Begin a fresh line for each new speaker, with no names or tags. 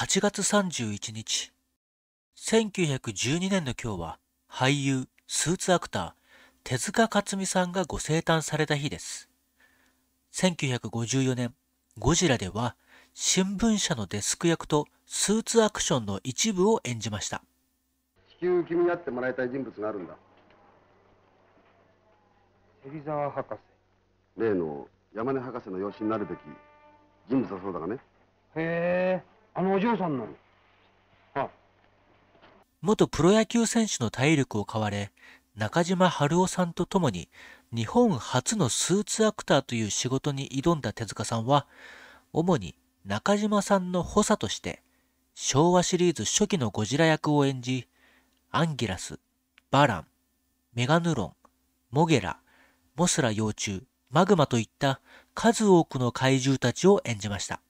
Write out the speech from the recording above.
8月31日1912年の今日は俳優スーツアクター手塚克美さんがご生誕された日です1954年ゴジラでは新聞社のデスク役とスーツアクションの一部を演じました
地球君に会ってもらいたい人物があるんだ芹沢博士例の山根博士の養子になるべき人物だそうだがね
へえ嬢さんの。元プロ野球選手の体力を買われ、中島春夫さんと共に日本初のスーツアクターという仕事に挑んだ手塚さんは、主に中島さんの補佐として、昭和シリーズ初期のゴジラ役を演じ、アンギラス、バラン、メガヌロン、モゲラ、モスラ幼虫、マグマといった数多くの怪獣たちを演じました。